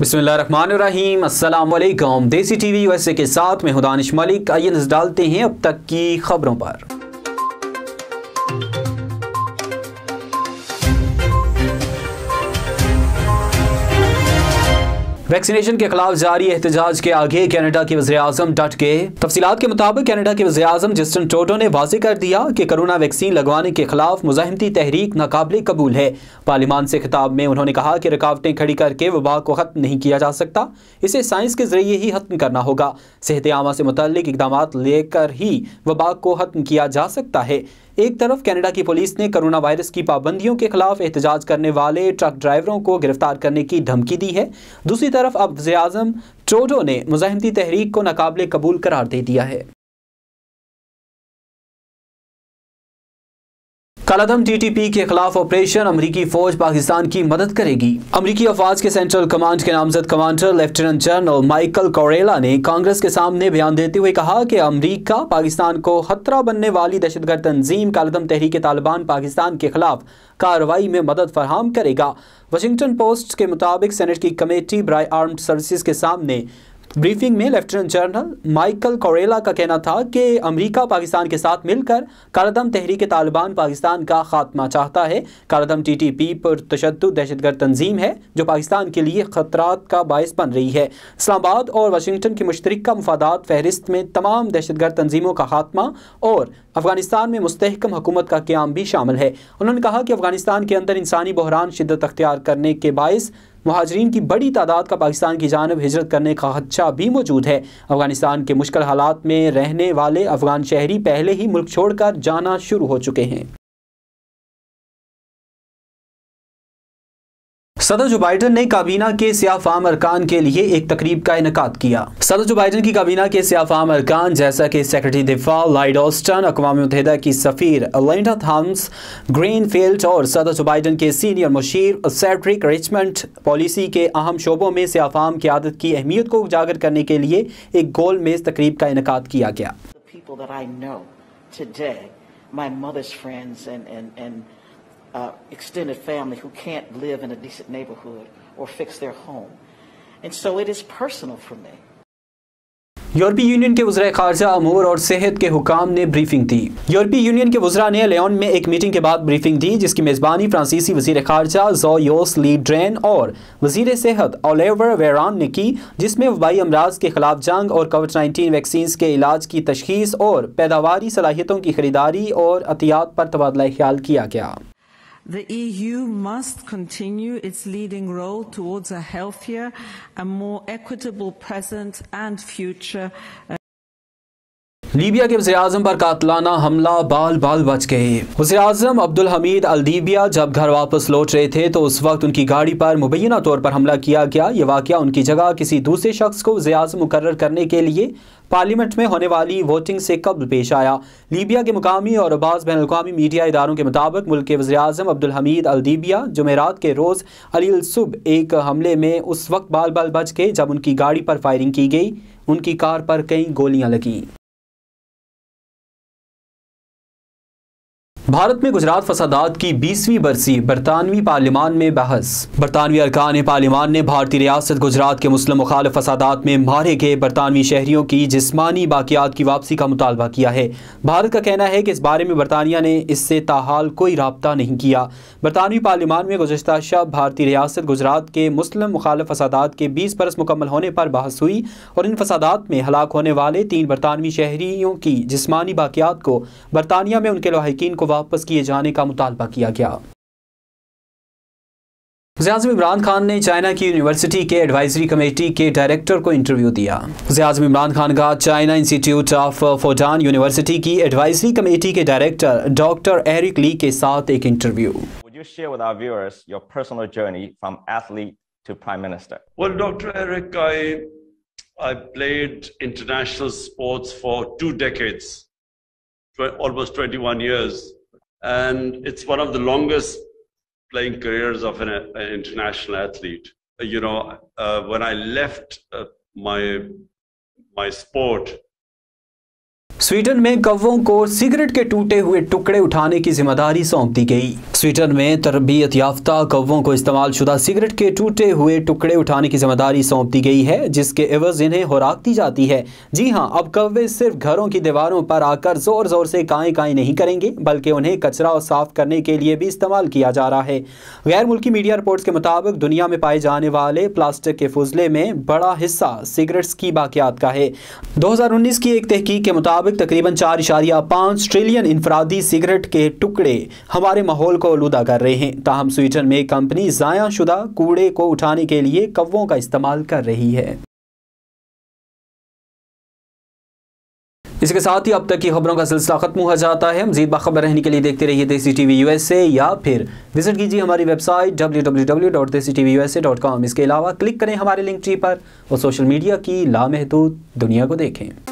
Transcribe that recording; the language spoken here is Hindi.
बिस्मिल्लाम अल्लाम देसी वी यूएसए के साथ मैं हुदानिश मलिक आइए नजर डालते हैं अब तक की खबरों पर वैक्सीनेशन के खिलाफ जारी एहतजाज के आगे कैनेडा के वजे अजम डट गए तफसीत के मुताबिक कैनेडा के वजे अजम जस्टिन टोटो ने वाजे कर दिया कि कोरोना वैक्सीन लगवाने के खिलाफ मुजाहमती तहरीक नाकबले कबूल है पार्लिमान से खिताब में उन्होंने कहा कि रुकावटें खड़ी करके वबा को ख़त्म नहीं किया जा सकता इसे साइंस के जरिए ही खत्म करना होगा सेहत आमा से मुतल इकदाम लेकर ही वबा को खत्म किया जा सकता है एक तरफ कनाडा की पुलिस ने कोरोना वायरस की पाबंदियों के खिलाफ एहतजाज करने वाले ट्रक ड्राइवरों को गिरफ्तार करने की धमकी दी है दूसरी तरफ तरफ वजे अजम ट्रोडो ने मुजाहमती तहरीक को नाकबले कबूल करार दे दिया है कलादम टीटीपी के खिलाफ ऑपरेशन अमरीकी फौज पाकिस्तान की मदद करेगी अमरीकी अफवाज के सेंट्रल कमांड के नामजद कमांडर लेफ्टिनेंट जनरल माइकल कोरेला ने कांग्रेस के सामने बयान देते हुए कहा कि अमरीका पाकिस्तान को खतरा बनने वाली दहशतगर्द तंजीम कलादम तहरीक तालिबान पाकिस्तान के खिलाफ कार्रवाई में मदद फराहम करेगा वाशिंगटन पोस्ट के मुताबिक सेनेट की कमेटी ब्राई आर्म्ड सर्विसेज के सामने ब्रीफिंग में लेफ्टिनेंट जनरल माइकल कोरेला का कहना था कि अमेरिका पाकिस्तान के साथ मिलकर कारदम तहरीक तालिबान पाकिस्तान का खात्मा चाहता है कारदम पी पर तशद दहशतगर्द तंजीम है जो पाकिस्तान के लिए खतरात का बायस बन रही है इस्लामाबाद और वाशिंगटन की मुश्तरक मफादात फहरिस्त में तमाम दहशतगर्द तंजीमों का खात्मा और अफगानिस्तान में मुस्तकम हुकूमत का क्याम भी शामिल है उन्होंने कहा कि अफगानिस्तान के अंदर इंसानी बहरान शिदत अख्तियार करने के बायस महाजरीन की बड़ी तादाद का पाकिस्तान की जानब हिजरत करने का खदशा भी मौजूद है अफगानिस्तान के मुश्किल हालात में रहने वाले अफगान शहरी पहले ही मुल्क छोड़कर जाना शुरू हो चुके हैं सदर जो बाइडन ने काबीना के सियाफाम अरकान के लिए एक तकरीब का इनका किया सदर जो बाइडन की काबीना के सियाफाम अरकान जैसा कि सेक्रेटरी दिफा लाइड ऑस्टन अकवा की सफ़ीर अलेंडा थाम्स ग्रीन फील्ड और सदर जो बाइडन के सीनियर मशीर सेट्रिक रिचमेंट पॉलिसी के अहम शोबों में सियाफाम की आदत की अहमियत को उजागर करने के लिए एक गोल मेज़ तकरीब का इनका किया गया uh, extended family who can't live in a decent neighborhood or fix their home. And so it is personal for me. यूरोपीय यूनियन के वज्रा खारजा अमूर और सेहत के हुकाम ने ब्रीफिंग दी यूरोपीय यूनियन के वजरा ने लेन में एक मीटिंग के बाद ब्रीफिंग दी जिसकी मेज़बानी फ्रांसीसी वजीर खारजा जोयोस ली ड्रैन और वजीर सेहत ओलेवर वेरान ने की जिसमें वबाई अमराज के खिलाफ जंग और कोविड नाइन्टीन वैक्सीन के इलाज की तशखीस और पैदावारी सलाहियतों की खरीदारी और अतियात पर तबादला ख्याल किया गया The EU must continue its leading role towards a healthier and more equitable present and future. Uh, Libya के वजे अजम पर कातलाना हमला बाल बाल बच गए वजे अजम अब्दुल हमीद अलदीबिया जब घर वापस लौट रहे थे तो उस वक्त उनकी गाड़ी पर मुबैना तौर पर हमला किया गया ये वाक़ उनकी जगह किसी दूसरे शख्स को वजे अजम मुकर करने के लिए पार्लियामेंट में होने वाली वोटिंग से कब पेश आया लीबिया के मुकामी और अबाज बैन अवी मीडिया इदारों के मुताबिक मुल्क के वजे अजम अब्दुल हमीद अलदीबिया जमेरात के रोज़ अलीसुब एक हमले में उस वक्त बाल बाल बच गए जब उनकी गाड़ी पर फायरिंग की गई उनकी कार पर कई गोलियाँ लगीं भारत में गुजरात फसादात की बीसवीं बरसी बरतानवी पार्लियमान में बहस बरतानवी अरकान पार्लियमान ने भारतीय रियासत गुजरात के मुस्लिम मुखाल फसादात में मारे गए बरतानवी शहरियों की जिसमानी बाकियात की वापसी का मुतालबा किया है भारत का कहना है कि इस बारे में बरतानिया ने इससे ताहाल कोई रबता नहीं किया बरतानवी पार्लियमान में गुजशत शब भारतीय रियासत गुजरात के मुस्लिम मुखालफ फसादात के बीस बरस मुकम्मल होने पर बहस हुई और इन फसादात में हलाक होने वाले तीन बरतानवी शहरियों की जिसमानी बाकियात को बरतानिया में उनके लाकिन को वापस किए जाने का मुतालबा किया गया जयाजम इमरान खान ने चाइना की यूनिवर्सिटी के एडवाइजरी कमेटी के डायरेक्टर को इंटरव्यू दिया जयाजम इमरान खान का China Institute of Fudan university की एडवाइजरी कमेटी के डायरेक्टर डॉक्टर एरिक ली के साथ एक इंटरव्यूर्सिटर and it's one of the longest playing careers of an, an international athlete. You know, uh, when I left uh, my my sport, Sweden में कौवों को सिगरेट के टूटे हुए टुकड़े उठाने की जिम्मेदारी सौंप दी गई स्वीडन में तरबियत याफ्ता कौवों को इस्तेमाल शुदा सिगरेट के टूटे हुए टुकड़े उठाने की जिम्मेदारी सौंप दी गई है जिसके एवज इन्हें खुराक दी जाती है जी हाँ अब कौवे सिर्फ घरों की दीवारों पर आकर जोर जोर से काएँ काएं नहीं करेंगे बल्कि उन्हें कचरा और साफ करने के लिए भी इस्तेमाल किया जा रहा है गैर मुल्की मीडिया रिपोर्ट के मुताबिक दुनिया में पाए जाने वाले प्लास्टिक के फजले में बड़ा हिस्सा सिगरेट्स की बाकियात का है दो की एक तहकीक के मुताबिक मुताबिक तकरीबन चार इशारिया पाँच ट्रिलियन इनफरादी सिगरेट के टुकड़े हमारे माहौल को आलूदा कर रहे हैं ताहम स्वीडन में कंपनी ज़ाया शुदा कूड़े को उठाने के लिए कव्वों का इस्तेमाल कर रही है इसके साथ ही अब तक की खबरों का सिलसिला खत्म हो जाता है मजीद बाखबर रहने के लिए देखते रहिए Desi T V U S A या फिर विजिट कीजिए हमारी website W W W dot Desi T V U S A dot com इसके अलावा क्लिक करें हमारे लिंक ट्री पर और सोशल मीडिया की लामहदूद दुनिया को देखें